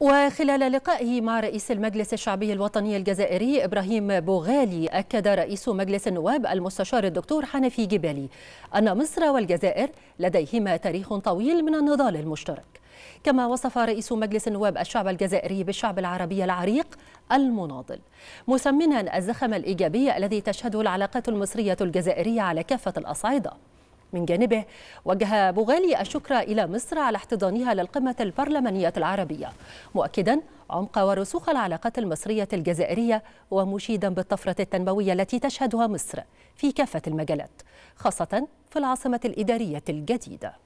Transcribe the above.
وخلال لقائه مع رئيس المجلس الشعبي الوطني الجزائري إبراهيم بوغالي أكد رئيس مجلس النواب المستشار الدكتور حنفي جبالي أن مصر والجزائر لديهما تاريخ طويل من النضال المشترك كما وصف رئيس مجلس النواب الشعب الجزائري بالشعب العربي العريق المناضل مثمنا الزخم الإيجابي الذي تشهده العلاقات المصرية الجزائرية على كافة الأصعدة من جانبه وجه بوغالي الشكر إلى مصر على احتضانها للقمة البرلمانية العربية مؤكدا عمق ورسوخ العلاقات المصرية الجزائرية ومشيدا بالطفرة التنموية التي تشهدها مصر في كافة المجالات خاصة في العاصمة الإدارية الجديدة